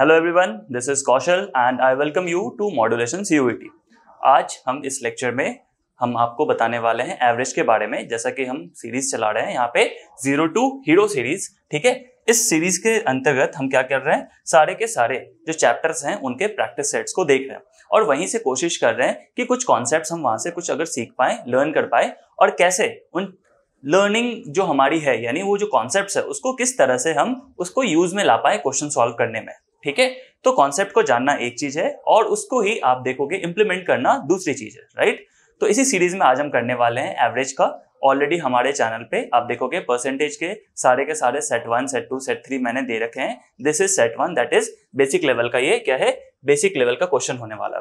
Hello everyone this is Kaushal and I welcome you to modulation C आज हम इस lecture में हम आपको बताने वाले हैं एवरेज के बारे में जैसा कि हम सीरीज चला रहे हैं यहाँ पे जीरो टू हीरो सीरीज ठीक है इस सीरीज के अंतर्गत हम क्या कर रहे हैं सारे के सारे जो चैप्टर्स हैं उनके प्रैक्टिस सेट्स को देख रहे हैं और वहीं से कोशिश कर रहे हैं कि कुछ कॉन्सेप्ट हम वहां से कुछ अगर सीख पाए लर्न कर पाए और कैसे उन लर्निंग जो हमारी है यानी वो जो कॉन्सेप्ट है उसको किस तरह से हम उसको यूज में ला पाए क्वेश्चन सॉल्व करने में ठीक है तो कॉन्सेप्ट को जानना एक चीज है और उसको ही आप देखोगे इंप्लीमेंट करना दूसरी चीज है राइट तो इसी सीरीज में आज हम करने वाले हैं एवरेज का ऑलरेडी हमारे चैनल पे आप देखोगे परसेंटेज के सारे के सारे set one set two set three मैंने दे रखे हैं this is set one that is basic level का ये क्या है बेसिक लेवल का क्वेश्चन होने वाला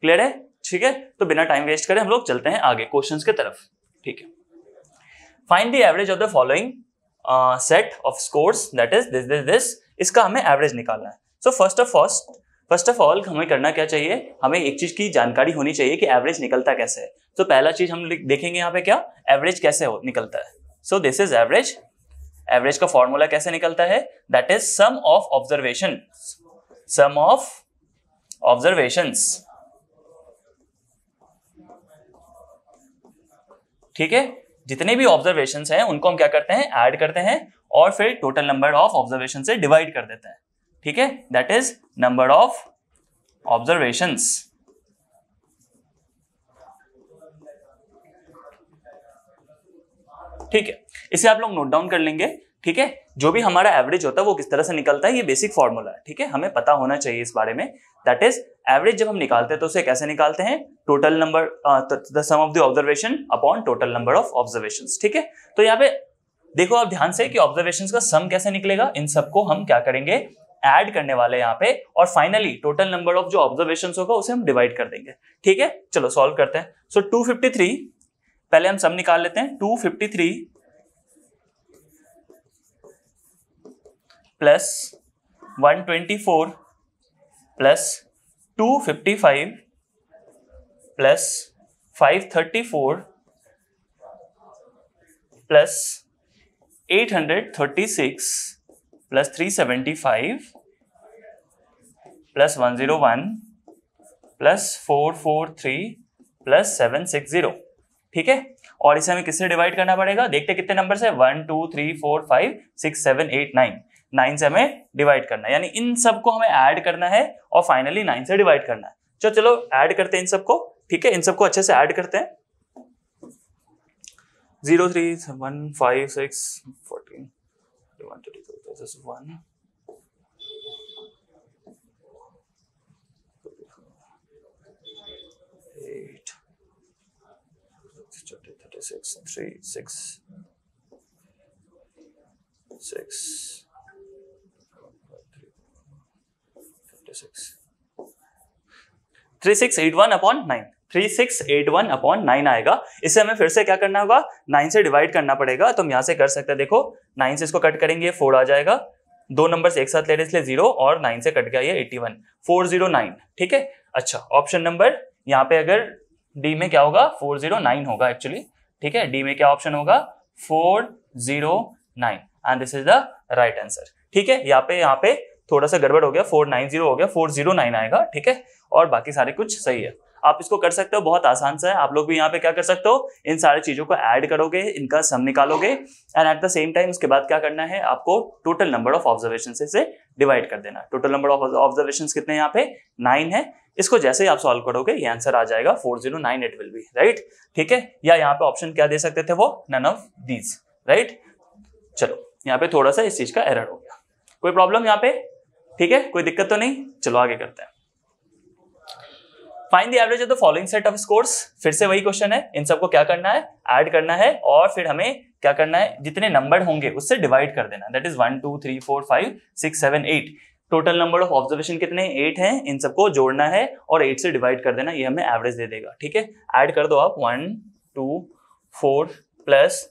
क्लियर है ठीक है तो बिना टाइम वेस्ट करें हम लोग चलते हैं आगे क्वेश्चन के तरफ ठीक है find the average of the following set of scores that is this this this इसका हमें एवरेज निकालना है so first of first first of all हमें करना क्या चाहिए हमें एक चीज की जानकारी होनी चाहिए कि एवरेज निकलता कैसे है तो so, पहला चीज हम देखेंगे यहाँ पे क्या एवरेज कैसे हो निकलता है so this is average average का फॉर्मूला कैसे निकलता है that is sum of observation sum of observations ठीक है जितने भी ऑब्जर्वेशन हैं उनको हम क्या करते हैं ऐड करते हैं और फिर टोटल नंबर ऑफ ऑब्जर्वेशन से डिवाइड कर देते हैं ठीक है that is number of observations ठीक है इसे आप लोग नोट डाउन कर लेंगे ठीक है जो भी हमारा एवरेज होता है वो किस तरह से निकलता है ये बेसिक फॉर्मूला है ठीक है हमें पता होना चाहिए इस बारे में दैट इज एवरेज जब हम निकालते हैं तो उसे कैसे निकालते हैं total number the sum of the observation upon total number of observation ठीक है तो यहाँ पे देखो आप ध्यान से कि ऑब्जर्वेशन का सम कैसे निकलेगा इन सबको हम क्या करेंगे ऐड करने वाले यहाँ पे और फाइनली टोटल नंबर ऑफ जो ऑब्जर्वेशन होगा उसे हम डिवाइड कर देंगे ठीक है चलो सॉल्व करते हैं सो फिफ्टी थ्री पहले हम सब निकाल लेते हैं three plus 124 plus 255 plus 534 plus 836 plus five plus one zero one plus four four three plus seven six zero ठीक है और इसे हमें किससे डिवाइड करना पड़ेगा देखते कितने नंबर से one two three four five six seven eight nine nine से हमें डिवाइड करना है यानी इन सबको हमें ऐड करना है और फाइनली नाइन से डिवाइड करना है चलो चलो ऐड करते हैं इन सबको ठीक है इन सबको अच्छे से ऐड करते हैं zero three one five six fourteen one two three one six, and six, 6, 6, 56. 3681 upon 9 3681 upon 9 आएगा इसे हमें फिर से क्या करना होगा 9 से डिवाइड करना पड़ेगा तो हम यहां से कर सकते हैं देखो 9 से इसको कट करेंगे 4 आ जाएगा दो नंबर्स एक साथ ले रहे इसलिए जीरो और नाइन से कट गया ये eighty one four zero nine ठीक है अच्छा ऑप्शन नंबर यहाँ पे अगर डी में क्या होगा फोर जीरो नाइन होगा एक्चुअली ठीक है डी में क्या ऑप्शन होगा four zero nine and this is the right answer ठीक है यहाँ पे यहाँ पे थोड़ा सा गड़बड़ हो गया फोर नाइन जीरो हो गया फोर जीरो नाइन आएगा ठीक है और बाकी सारे कुछ सही है आप इसको कर सकते हो बहुत आसान सा है आप लोग भी यहाँ पे क्या कर सकते हो इन सारी चीज़ों को ऐड करोगे इनका सम निकालोगे and at the same time उसके बाद क्या करना है आपको टोटल नंबर ऑफ ऑब्जर्वेशन से डिवाइड कर देना टोटल नंबर ऑफ ऑब्जर्वेशन कितने यहाँ पे नाइन है इसको जैसे ही आप सॉल्व करोगे ये आंसर आ जाएगा four zero nine eight will be right ठीक है या यहाँ पे ऑप्शन क्या दे सकते थे वो नन ऑफ दीज राइट चलो यहाँ पे थोड़ा सा इस चीज का एरर हो गया कोई प्रॉब्लम यहाँ पे ठीक है कोई दिक्कत तो नहीं चलो आगे करते हैं find the average of the following set of scores फिर से वही क्वेश्चन है इन सबको क्या करना है ऐड करना है और फिर हमें क्या करना है जितने नंबर होंगे उससे डिवाइड कर देना that is one two three four five six seven eight total number of observation कितने एट हैं इन सबको जोड़ना है और एट से डिवाइड कर देना ये हमें एवरेज दे देगा ठीक है ऐड कर दो आप one two four plus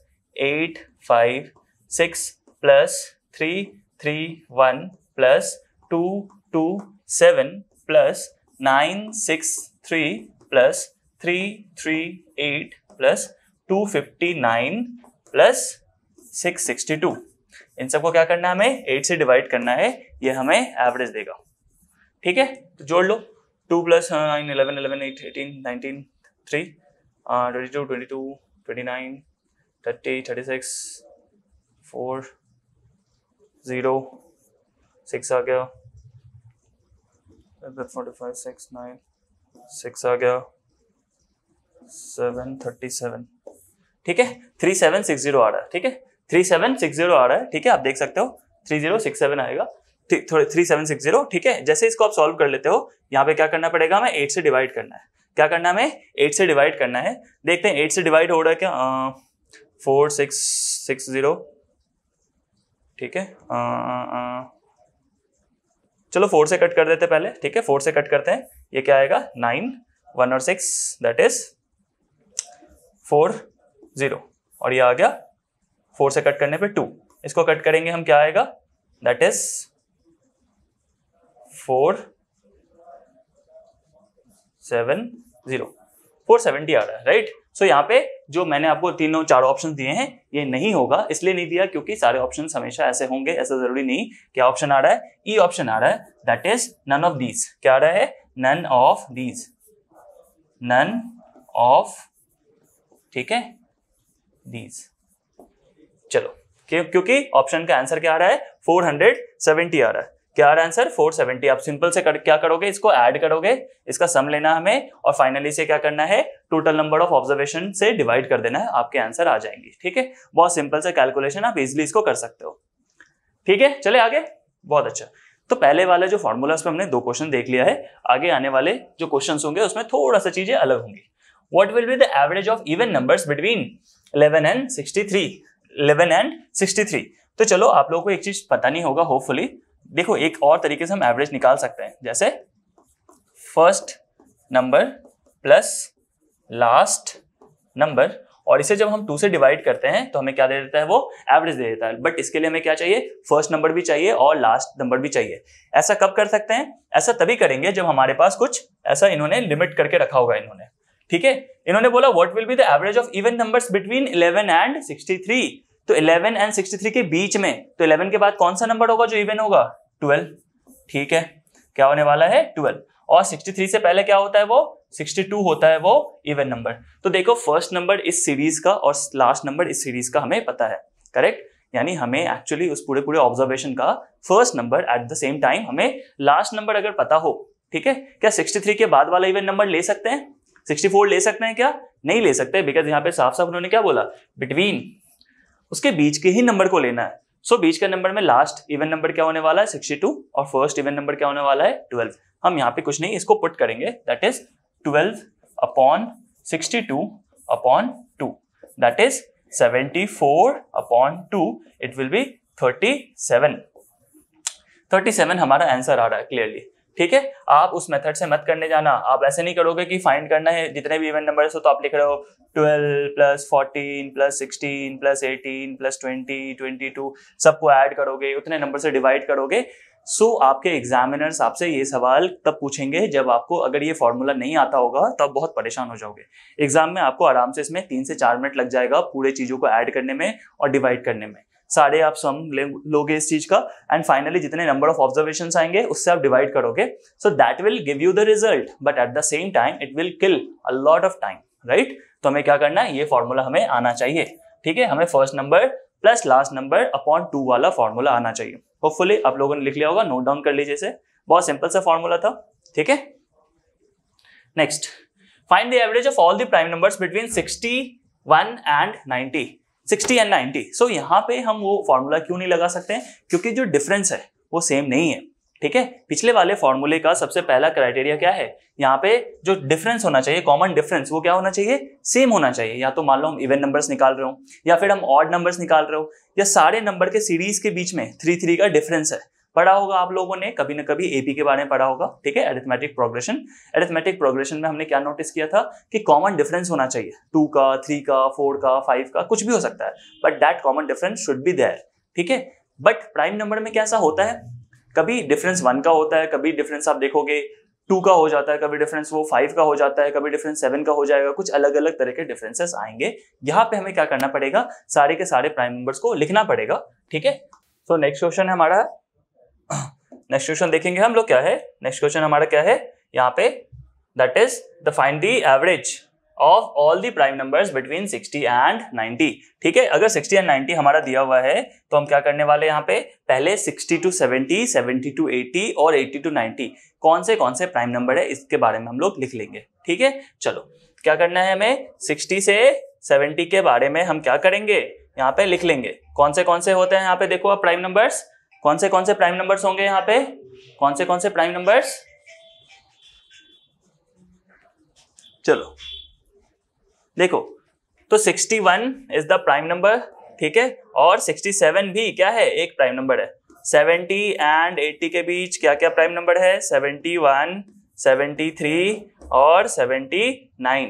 eight five six plus three three one plus two two seven plus nine six three plus three three eight plus two fifty nine plus six sixty two इन सबको क्या करना है हमें eight से divide करना है ये हमें एवरेज देगा ठीक है तो जोड़ लो टू प्लस हाँ, nine eleven eleven eight eighteen nineteen three हाँ, twenty two twenty two twenty nine thirty thirty six four zero six आ गया सिक्स आ गया सेवन थर्टी सेवन ठीक है थ्री सेवन सिक्स जीरो आ रहा है ठीक है थ्री सेवन सिक्स जीरो आ रहा है ठीक है आप देख सकते हो थ्री जीरो सिक्स सेवन आएगा थोड़े थ्री सेवन सिक्स जीरो ठीक है जैसे इसको आप सॉल्व कर लेते हो यहाँ पे क्या करना पड़ेगा हमें एट से डिवाइड करना है क्या करना है हमें एट से डिवाइड करना है देखते हैं एट से डिवाइड हो रहा है क्या फोर सिक्स सिक्स जीरो ठीक है चलो फोर से कट कर देते पहले ठीक है फोर से कट करते हैं ये क्या आएगा नाइन वन और six that is four zero और ये आ गया फोर से कट करने पे टू इसको कट करेंगे हम क्या आएगा that is four seven zero four seventy आ रहा है राइट सो यहां पे जो मैंने आपको तीनों चार ऑप्शन दिए हैं ये नहीं होगा इसलिए नहीं दिया क्योंकि सारे ऑप्शन हमेशा ऐसे होंगे ऐसा जरूरी नहीं क्या ऑप्शन आ रहा है ई e ऑप्शन आ रहा है that is none of these क्या आ रहा है none of these none of ठीक है दीज चलो क्योंकि ऑप्शन का आंसर क्या आ रहा है 470 आ रहा है क्या रहा आंसर 470 आप सिंपल से कर, क्या करोगे इसको ऐड करोगे इसका सम लेना हमें और फाइनली से क्या करना है टोटल नंबर ऑफ ऑब्जर्वेशन से डिवाइड कर देना है आपके आंसर आ जाएंगे ठीक है बहुत सिंपल से कैलकुलेशन आप इजिली इसको कर सकते हो ठीक है चले आगे बहुत अच्छा तो पहले वाले जो फॉर्मूलाज पे हमने दो क्वेश्चन देख लिया है आगे आने वाले जो क्वेश्चन होंगे उसमें थोड़ा सा चीजें अलग होंगी what will be the average of even number between eleven and sixty three eleven and sixty three तो चलो आप लोगों को एक चीज पता नहीं होगा होपफुली देखो एक और तरीके से हम एवरेज निकाल सकते हैं जैसे first number plus last number और इसे जब हम टू से डिवाइड करते हैं तो हमें क्या दे देता है वो एवरेज दे देता है बट इसके लिए हमें क्या चाहिए फर्स्ट नंबर भी चाहिए और लास्ट नंबर भी चाहिए ऐसा कब कर सकते हैं ऐसा तभी करेंगे जब हमारे पास कुछ ऐसा इन्होंने लिमिट करके रखा होगा इन्होंने ठीक है इन्होंने बोला what will be the average of even numbers between 11 and 63 तो 11 एंड 63 के बीच में तो 11 के बाद कौन सा नंबर होगा जो इवन होगा 12 ठीक है क्या होने वाला है 12 और 63 से पहले क्या होता है वो 62 होता है वो इवन नंबर तो देखो फर्स्ट नंबर इस सीरीज का और लास्ट नंबर इस सीरीज का हमें पता है करेक्ट यानी हमें एक्चुअली उस पूरे पूरे ऑब्जर्वेशन का first number at the same time हमें लास्ट नंबर अगर पता हो ठीक है क्या 63 के बाद वाला इवन नंबर ले सकते हैं 64 ले सकते हैं क्या नहीं ले सकते बिकॉज यहाँ पे साफ साफ उन्होंने क्या बोला बिटवीन उसके बीच के ही नंबर को लेना है सो so, बीच के नंबर में लास्ट इवन नंबर क्या होने वाला है सिक्सटी टू और फर्स्ट इवन नंबर क्या होने वाला है ट्वेल्व हम यहाँ पे कुछ नहीं इसको पुट करेंगे that is twelve upon two upon two that is four upon two it will be thirty seven हमारा आंसर आ रहा है क्लियरली ठीक है आप उस मेथड से मत करने जाना आप ऐसे नहीं करोगे कि फाइंड करना है जितने भी इवेंट नंबर हो तो आप लिख रहे हो twelve plus fourteen plus sixteen plus eighteen plus twenty twenty two सबको ऐड करोगे उतने नंबर से डिवाइड करोगे सो so, आपके एग्जामिनर्स आपसे ये सवाल तब पूछेंगे जब आपको अगर ये फॉर्मूला नहीं आता होगा तो आप बहुत परेशान हो जाओगे एग्जाम में आपको आराम से इसमें तीन से चार मिनट लग जाएगा पूरे चीज़ों को ऐड करने में और डिवाइड करने में सारे आप सम लोगे इस चीज का एंड फाइनली जितने नंबर ऑफ ऑब्जर्वेशन आएंगे उससे आप डिवाइड करोगे so that will give you the result but at the same time it will kill a lot of time right तो हमें क्या करना है ये फॉर्मूला हमें आना चाहिए ठीक है हमें first number plus last number upon two वाला फॉर्मूला आना चाहिए होपफुली आप लोगों ने लिख लिया होगा नोट डाउन कर लीजिए इसे बहुत सिंपल सा फॉर्मूला था ठीक है next find the average of all the prime numbers between 61 and 90 sixty and ninety so यहाँ पे हम वो फॉर्मूला क्यों नहीं लगा सकते हैं क्योंकि जो डिफरेंस है वो सेम नहीं है ठीक है पिछले वाले फॉर्मूले का सबसे पहला क्राइटेरिया क्या है यहाँ पे जो डिफरेंस होना चाहिए कॉमन डिफरेंस वो क्या होना चाहिए सेम होना चाहिए या तो मान लो हम इवेंट नंबर्स निकाल रहे हो या फिर हम ऑड नंबर्स निकाल रहे हो या सारे नंबर के सीरीज के बीच में थ्री थ्री का डिफरेंस है पढ़ा होगा आप लोगों ने कभी ना कभी एपी के बारे में पढ़ा होगा ठीक है एरिथमेटिक प्रोग्रेशन एरिथमेटिक प्रोग्रेशन में हमने क्या नोटिस किया था कि कॉमन डिफरेंस होना चाहिए टू का थ्री का फोर का फाइव का कुछ भी हो सकता है but that common difference should be there ठीक है बट प्राइम नंबर में कैसा होता है कभी डिफरेंस वन का होता है कभी डिफरेंस आप देखोगे टू का हो जाता है कभी डिफरेंस वो फाइव का हो जाता है कभी डिफरेंस सेवन का हो जाएगा कुछ अलग अलग तरह के डिफरेंसेस आएंगे यहाँ पे हमें क्या करना पड़ेगा सारे के सारे प्राइम नंबर्स को लिखना पड़ेगा ठीक है सो नेक्स्ट क्वेश्चन है हमारा नेक्स्ट क्वेश्चन देखेंगे हम लोग क्या है नेक्स्ट क्वेश्चन हमारा क्या है यहाँ पे that is the find the average of all the prime numbers between 60 and 90 ठीक है अगर 60 एंड 90 हमारा दिया हुआ है तो हम क्या करने वाले यहाँ पे पहले 60 टू 70 70 टू 80 और 80 टू 90 कौन से कौन से प्राइम नंबर है इसके बारे में हम लोग लिख लेंगे ठीक है चलो क्या करना है हमें 60 से 70 के बारे में हम क्या करेंगे यहाँ पे लिख लेंगे कौन से कौन से होते हैं यहाँ पे देखो आप प्राइम नंबर्स कौन से कौन से प्राइम नंबर्स होंगे यहाँ पे कौन से कौन से प्राइम नंबर्स चलो देखो तो 61 इज द प्राइम नंबर ठीक है और 67 भी क्या है एक प्राइम नंबर है 70 एंड 80 के बीच क्या क्या प्राइम नंबर है 71 73 और 79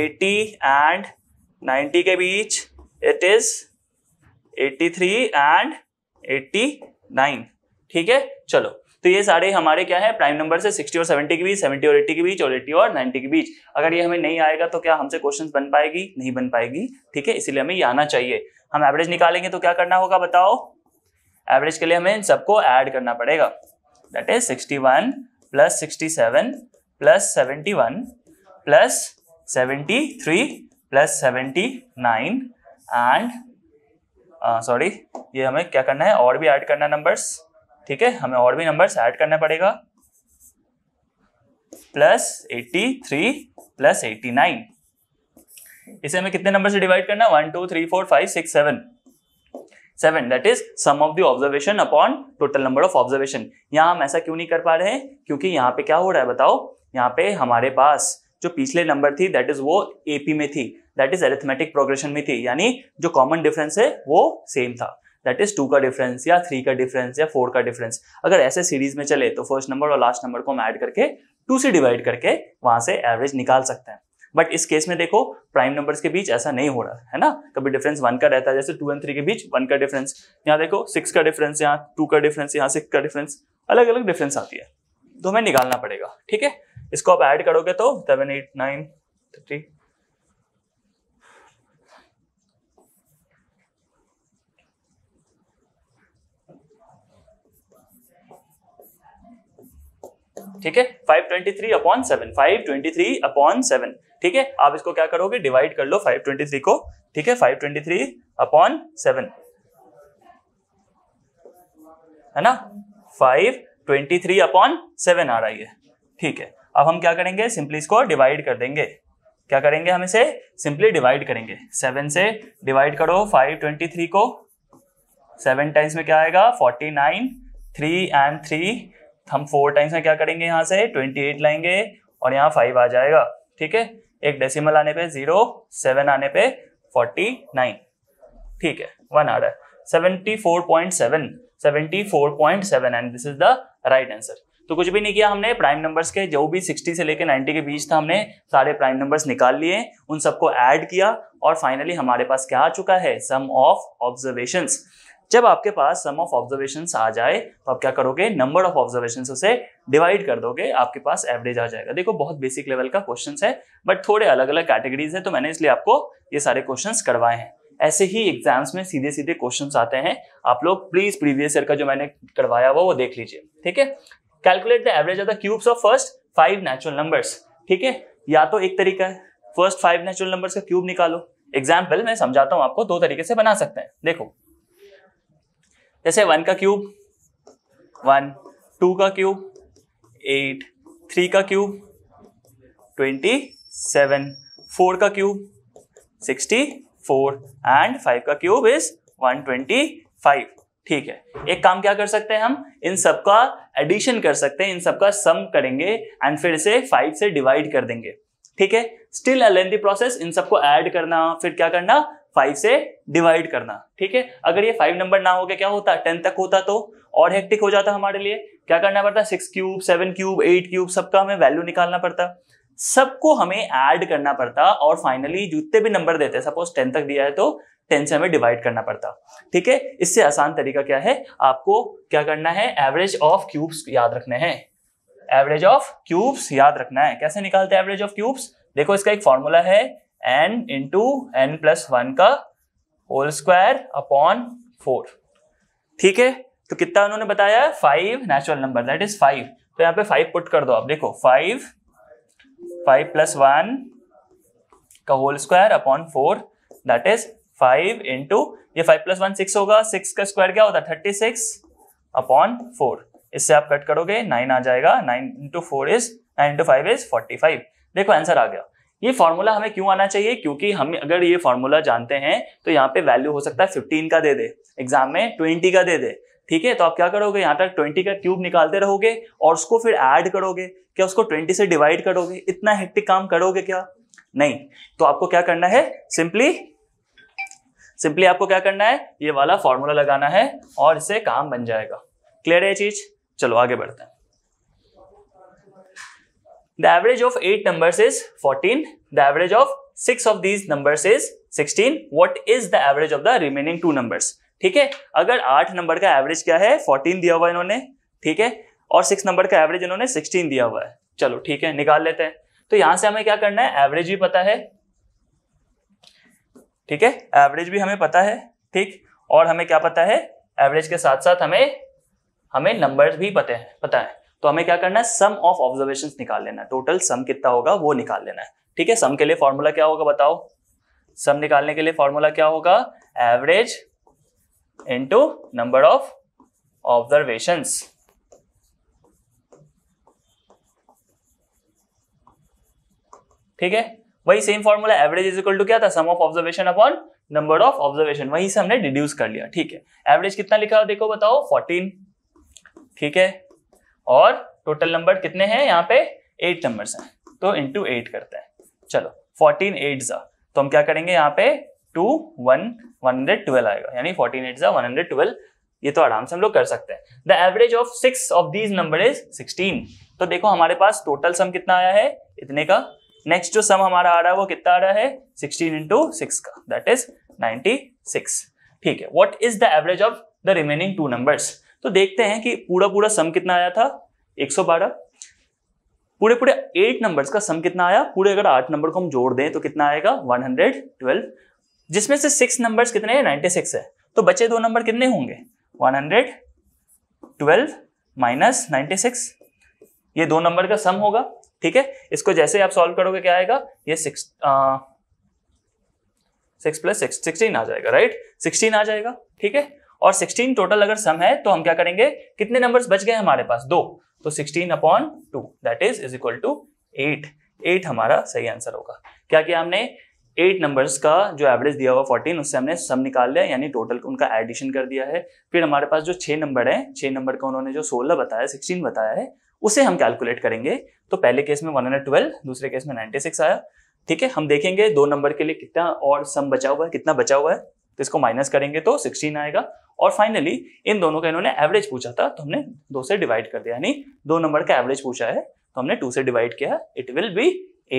80 एंड 90 के बीच it is 83 and eighty nine ठीक है चलो तो ये सारे हमारे क्या है प्राइम नंबर से 60 और 70 के बीच 70 और 80 के बीच और 80 और 90 के बीच अगर ये हमें नहीं आएगा तो क्या हमसे क्वेश्चंस बन पाएगी नहीं बन पाएगी ठीक है इसीलिए हमें ये आना चाहिए हम एवरेज निकालेंगे तो क्या करना होगा बताओ एवरेज के लिए हमें इन सबको ऐड करना पड़ेगा that is one plus seven plus one plus three plus nine and sorry ये हमें क्या करना है और भी ऐड करना है नंबर्स ठीक है हमें और भी नंबर्स ऐड करना पड़ेगा plus eighty three plus eighty nine इसे हमें कितने नंबर से डिवाइड करना है one two three four five six seven seven that is sum of the observation upon total number of observation यहां हम ऐसा क्यों नहीं कर पा रहे हैं क्योंकि यहां पे क्या हो रहा है बताओ यहाँ पे हमारे पास जो पिछले नंबर थी दैट इज वो एपी में थी दैट इज एरिथमेटिक प्रोग्रेशन में थी यानी जो कॉमन डिफरेंस है वो सेम था दैट इज टू का डिफरेंस या थ्री का डिफरेंस या फोर का डिफरेंस अगर ऐसे सीरीज में चले तो फर्स्ट नंबर और लास्ट नंबर को हम ऐड करके टू से डिवाइड करके वहां से एवरेज निकाल सकते हैं बट इस केस में देखो प्राइम नंबर्स के बीच ऐसा नहीं हो रहा है ना कभी डिफरेंस वन का रहता है जैसे टू एंड थ्री के बीच वन का डिफरेंस यहाँ देखो सिक्स का डिफरेंस यहाँ टू का डिफरेंस यहाँ सिक्स का डिफरेंस अलग अलग डिफरेंस आती है तो हमें निकालना पड़ेगा ठीक है इसको आप ऐड करोगे तो सेवन एट नाइन थर्टी ठीक है five twenty three upon seven five twenty three upon seven ठीक है आप इसको क्या करोगे डिवाइड कर लो फाइव ट्वेंटी थ्री को ठीक है five twenty three upon seven है ना five twenty three upon seven आ रहा है ठीक है अब हम क्या करेंगे सिंपली इसको डिवाइड कर देंगे क्या करेंगे हम इसे सिंपली डिवाइड करेंगे सेवन से डिवाइड करो फाइव ट्वेंटी थ्री को सेवन टाइम्स में क्या आएगा forty nine three and three हम फोर टाइम्स में क्या करेंगे यहाँ से ट्वेंटी एट लाएंगे और यहाँ फाइव आ जाएगा ठीक है एक डेसिमल आने पे जीरो सेवन आने पे फोर्टी नाइन ठीक है वन आ रहा है seventy four point seven seventy four point seven and this is the right answer तो कुछ भी नहीं किया हमने प्राइम नंबर्स के जो भी 60 से लेकर 90 के बीच था हमने सारे प्राइम नंबर्स निकाल लिए उन सबको ऐड किया और फाइनली हमारे पास क्या आ चुका है सम ऑफ ऑब्जर्वेशन जब आपके पास सम ऑफ ऑब्जर्वेशन आ जाए तो आप क्या करोगे नंबर ऑफ ऑब्जर्वेशन उसे डिवाइड कर दोगे आपके पास एवरेज आ जाएगा देखो बहुत बेसिक लेवल का क्वेश्चन है बट थोड़े अलग अलग कैटेगरीज है तो मैंने इसलिए आपको ये सारे क्वेश्चन करवाए हैं ऐसे ही एग्जाम्स में सीधे सीधे क्वेश्चन आते हैं आप लोग प्लीज प्रीवियस ईयर का जो मैंने करवाया हुआ वो देख लीजिए ठीक है calculate the average of the cubes of first five natural numbers ठीक है या तो एक तरीका है फर्स्ट फाइव नेचुरल नंबर्स का क्यूब निकालो एग्जाम्पल मैं समझाता हूं आपको दो तरीके से बना सकते हैं देखो जैसे वन का क्यूब वन टू का क्यूब एट थ्री का क्यूब ट्वेंटी सेवन फोर का cube sixty four and five का cube is one twenty five ठीक है एक काम क्या कर सकते हैं हम इन सबका एडिशन कर सकते हैं इन सबका सम करेंगे एंड फिर इसे फाइव से डिवाइड कर देंगे ठीक है स्टिल अ लेंथी प्रोसेस इन सबको ऐड करना फिर क्या करना फाइव से डिवाइड करना ठीक है अगर ये फाइव नंबर ना हो गया क्या होता टेन तक होता तो और हेक्टिक हो जाता हमारे लिए क्या करना पड़ता six cube seven cube eight cube सबका हमें वैल्यू निकालना पड़ता सबको हमें ऐड करना पड़ता और फाइनली जितने भी नंबर देते हैं सपोज टेन तक दिया है तो टेन से हमें डिवाइड करना पड़ता ठीक है इससे आसान तरीका क्या है आपको क्या करना है एवरेज ऑफ क्यूब्स याद रखने हैं एवरेज ऑफ क्यूब्स याद रखना है कैसे निकालते हैं एवरेज ऑफ क्यूब्स देखो इसका एक फॉर्मूला है n into n plus one का होल स्क्वायर अपॉन फोर ठीक है तो कितना उन्होंने बताया five natural number that is five तो यहाँ पे फाइव पुट कर दो आप देखो फाइव फाइव प्लस वन का whole square upon four that is five into ये फाइव प्लस वन सिक्स होगा सिक्स का स्क्वायर क्या होता है थर्टी सिक्स अपॉन फोर इससे आप कट करोगे नाइन आ जाएगा nine into four is nine into five is forty five देखो आंसर आ गया ये फॉर्मूला हमें क्यों आना चाहिए क्योंकि हम अगर ये फॉर्मूला जानते हैं तो यहाँ पे वैल्यू हो सकता है फिफ्टीन का दे दे एग्जाम में ट्वेंटी का दे दे ठीक है तो आप क्या करोगे यहाँ तक ट्वेंटी का क्यूब निकालते रहोगे और उसको फिर ऐड करोगे क्या उसको ट्वेंटी से डिवाइड करोगे इतना हेक्टिक काम करोगे क्या नहीं तो आपको क्या करना है सिंपली सिंपली आपको क्या करना है ये वाला फॉर्मूला लगाना है और इससे काम बन जाएगा क्लियर है ये चीज चलो आगे बढ़ते हैं the average of eight number is fourteen the average of six of these number is sixteen what is the average of the remaining two number ठीक है अगर आठ नंबर का एवरेज क्या है फोर्टीन दिया हुआ है इन्होंने ठीक है और सिक्स नंबर का एवरेज इन्होंने सिक्सटीन दिया हुआ है चलो ठीक है निकाल लेते हैं तो यहां से हमें क्या करना है एवरेज भी पता है ठीक है एवरेज भी हमें पता है ठीक और हमें क्या पता है एवरेज के साथ साथ हमें हमें नंबर्स भी पते हैं पता है तो हमें क्या करना है सम ऑफ ऑब्जर्वेशन निकाल लेना है टोटल सम कितना होगा वो निकाल लेना है ठीक है सम के लिए फॉर्मूला क्या होगा बताओ सम निकालने के लिए फॉर्मूला क्या होगा average into number of observations ठीक है वही same formula average is equal to क्या था sum of observation upon number of observation वहीं से हमने डिड्यूस कर लिया ठीक है एवरेज कितना लिखा हो देखो बताओ फोर्टीन ठीक है और टोटल नंबर कितने हैं यहाँ पे एट नंबर हैं तो इंटू एट करते हैं चलो फोर्टीन एट जा तो हम क्या करेंगे यहाँ पे two one one hundred twelve आएगा यानी फोर्टीन एट जा वन हंड्रेड ट्वेल्व ये तो आराम से हम लोग कर सकते हैं the average of six of these number is sixteen तो देखो हमारे पास टोटल सम कितना आया है इतने का नेक्स्ट जो सम हमारा आ रहा है वो कितना आ रहा है सिक्सटीन इंटू सिक्स का दैट इज नाइनटी सिक्स ठीक है what is the average of the remaining two numbers तो देखते हैं कि पूरा पूरा सम कितना आया था 112 पूरे पूरे एट नंबर्स का सम कितना आया पूरे अगर आठ नंबर को हम जोड़ दें तो कितना आएगा 112 जिसमें से सिक्स नंबर्स कितने हैं 96 है तो बचे दो नंबर कितने होंगे 112 माइनस 96 ये दो नंबर का सम होगा ठीक है इसको जैसे आप सॉल्व करोगे क्या आएगा ये six six plus six sixteen आ जाएगा राइट सिक्सटीन आ जाएगा ठीक है और सिक्सटीन टोटल अगर सम है तो हम क्या करेंगे कितने नंबर्स बच गए हमारे पास दो तो sixteen upon two that is is equal to eight eight हमारा सही आंसर होगा क्या किया हमने एट नंबर्स का जो एवरेज दिया हुआ फोर्टीन उससे हमने सम निकाल लिया यानी टोटल उनका एडिशन कर दिया है फिर हमारे पास जो छः नंबर है छः नंबर का उन्होंने जो सोलह बताया सिक्सटीन बताया है उसे हम कैलकुलेट करेंगे तो पहले केस में वन हंड्रेड ट्वेल्व दूसरे केस में नाइन्टी सिक्स आया ठीक है हम देखेंगे दो नंबर के लिए कितना और सम बचा हुआ है कितना बचा हुआ है तो इसको माइनस करेंगे तो सिक्सटीन आएगा और फाइनली इन दोनों का इन्होंने एवरेज पूछा था तो हमने दो से डिवाइड कर दिया यानी दो नंबर का एवरेज पूछा है तो हमने टू से डिवाइड किया it will be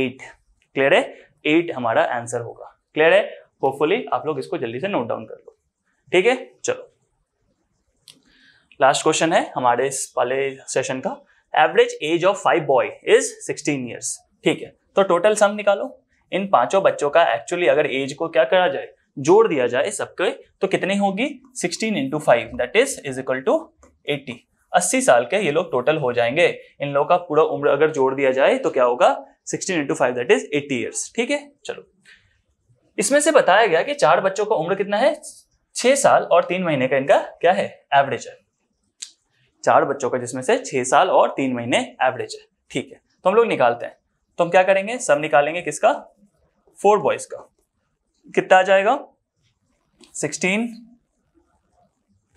eight clear है एट हमारा आंसर होगा क्लियर है होपफुली आप लोग इसको जल्दी से नोट डाउन कर लो ठीक है चलो लास्ट क्वेश्चन है हमारे इस वाले सेशन का average age of five boy is sixteen years ठीक है तो टोटल सम निकालो इन पांचों बच्चों का एक्चुअली अगर एज को क्या करा जाए जोड़ दिया जाए सबके तो कितनी होगी 16 into five that is is equal to eighty अस्सी साल के ये लोग टोटल हो जाएंगे इन लोगों का पूरा उम्र अगर जोड़ दिया जाए तो क्या होगा sixteen into five that is eighty years ठीक है चलो इसमें से बताया गया कि चार बच्चों का उम्र कितना है छह साल और तीन महीने का इनका क्या है एवरेज है चार बच्चों का जिसमें से छह साल और तीन महीने एवरेज है ठीक है तो हम लोग निकालते हैं तो हम क्या करेंगे सब निकालेंगे किसका फोर बॉयज का कितना आ जाएगा सिक्सटीन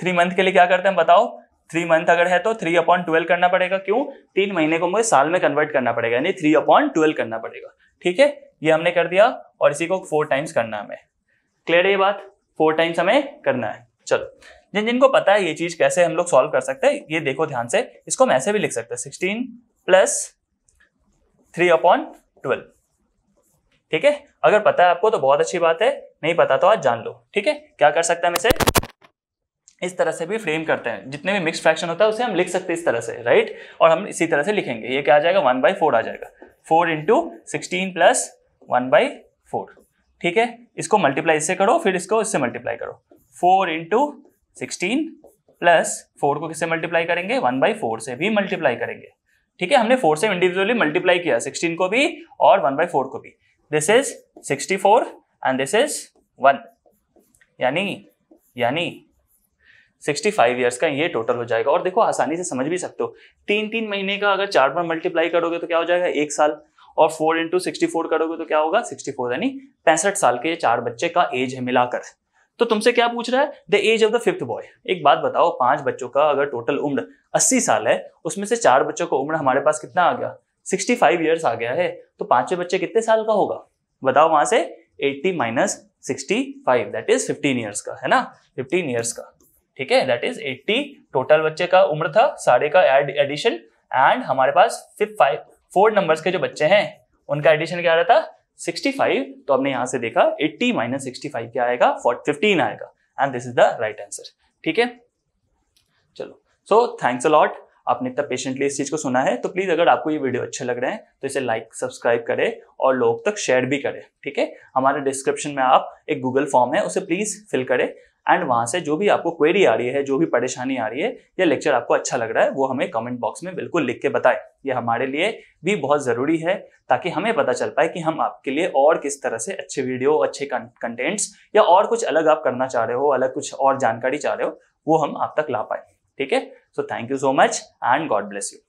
थ्री मंथ के लिए क्या करते हैं बताओ थ्री मंथ अगर है तो थ्री अपॉन ट्वेल्व करना पड़ेगा क्यों तीन महीने को मुझे साल में कन्वर्ट करना पड़ेगा यानी थ्री अपॉन ट्वेल्व करना पड़ेगा ठीक है ये हमने कर दिया और इसी को फोर टाइम्स करना हमें क्लियर है ये बात फोर टाइम्स हमें करना है चलो जिन जिनको पता है ये चीज कैसे हम लोग सॉल्व कर सकते हैं ये देखो ध्यान से इसको हम ऐसे भी लिख सकते हैं sixteen plus three upon twelve ठीक है अगर पता है आपको तो बहुत अच्छी बात है नहीं पता तो आज जान लो ठीक है क्या कर सकते हैं हम इसे इस तरह से भी फ्रेम करते हैं जितने भी मिक्स फ्रैक्शन होता है उसे हम लिख सकते हैं इस तरह से राइट और हम इसी तरह से लिखेंगे ये क्या आ जाएगा वन बाई फोर आ जाएगा four into sixteen plus one by four ठीक है इसको मल्टीप्लाई इससे करो फिर इसको इससे मल्टीप्लाई करो four into sixteen plus four को किससे मल्टीप्लाई करेंगे वन बाई फोर से भी मल्टीप्लाई करेंगे ठीक है हमने फोर से इंडिविजुअली मल्टीप्लाई किया सिक्सटीन को भी और वन बाई फोर को भी this is sixty four and this is one यानी यानी सिक्सटी फाइव ईयर्स का ये टोटल हो जाएगा और देखो आसानी से समझ भी सकते हो तीन तीन महीने का अगर चार बार मल्टीप्लाई करोगे तो क्या हो जाएगा एक साल और फोर इंटू सिक्सटी फोर करोगे तो क्या होगा सिक्सटी फोर यानी पैंसठ साल के ये चार बच्चे का एज है मिलाकर तो तुमसे क्या पूछ रहा है the age of the fifth boy एक बात बताओ पांच बच्चों का अगर टोटल उम्र अस्सी साल है उसमें से चार बच्चों का उम्र हमारे पास कितना आ गया सिक्सटी फाइव ईयर्स आ गया है तो पांचवें बच्चे कितने साल का होगा बताओ वहां से eighty minus sixty five that is fifteen years का है ना फिफ्टीन ईयर्स का ठीक है दैट इज 80 टोटल बच्चे का उम्र था साढ़े का एड एडिशन एंड हमारे पास फिफ्थ फाइव फोर नंबर्स के जो बच्चे हैं उनका एडिशन क्या आ रहा था 65 तो हमने यहां से देखा 80 माइनस सिक्सटी क्या आएगा 15 आएगा and this is the right answer ठीक है चलो सो थैंक्स अ लॉट आपने इतना पेशेंटली इस चीज़ को सुना है तो प्लीज़ अगर आपको ये वीडियो अच्छे लग रहे हैं तो इसे लाइक सब्सक्राइब करें और लोग तक शेयर भी करें ठीक है हमारे डिस्क्रिप्शन में आप एक गूगल फॉर्म है उसे प्लीज़ फिल करें एंड वहाँ से जो भी आपको क्वेरी आ रही है जो भी परेशानी आ रही है या लेक्चर आपको अच्छा लग रहा है वो हमें कमेंट बॉक्स में बिल्कुल लिख के बताएं ये हमारे लिए भी बहुत ज़रूरी है ताकि हमें पता चल पाए कि हम आपके लिए और किस तरह से अच्छे वीडियो अच्छे कंटेंट्स या और कुछ अलग आप करना चाह रहे हो अलग कुछ और जानकारी चाह रहे हो वो हम आप तक ला पाए ठीक है so thank you so much and God bless you